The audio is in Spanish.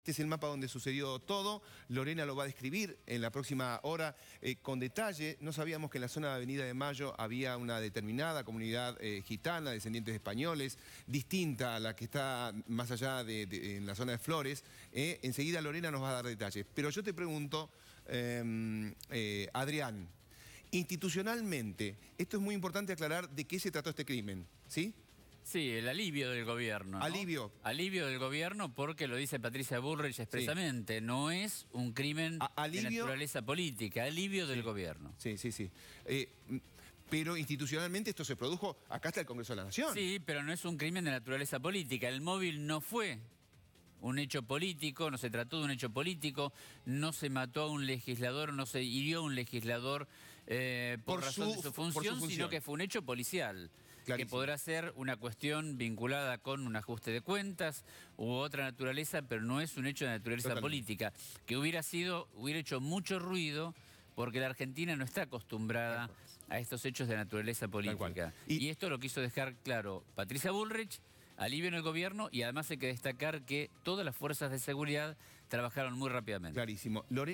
Este es el mapa donde sucedió todo. Lorena lo va a describir en la próxima hora eh, con detalle. No sabíamos que en la zona de Avenida de Mayo había una determinada comunidad eh, gitana, descendientes españoles, distinta a la que está más allá de, en la zona de Flores. Eh. Enseguida Lorena nos va a dar detalles. Pero yo te pregunto, em, Adrián, institucionalmente, esto es muy importante aclarar de qué se trató este crimen, ¿sí? Sí, el alivio del gobierno. ¿Alivio? Alivio del gobierno porque lo dice Patricia Bullrich expresamente, no es un crimen de naturaleza política, alivio del gobierno. Sí, sí, sí. Eh, pero institucionalmente esto se produjo acá hasta el Congreso de la Nación. Sí, pero no es un crimen de naturaleza política. El móvil no fue un hecho político, no se trató de un hecho político, no se mató a un legislador, no se hirió a un legislador eh, por, razón de su función, sino que fue un hecho policial. Que podrá ser una cuestión vinculada con un ajuste de cuentas u otra naturaleza, pero no es un hecho de naturaleza política. Que hubiera sido, hubiera hecho mucho ruido porque la Argentina no está acostumbrada a estos hechos de naturaleza política. y, esto lo quiso dejar claro Patricia Bullrich alivio en el gobierno y además hay que destacar que todas las fuerzas de seguridad trabajaron muy rápidamente. Clarísimo. Lorena.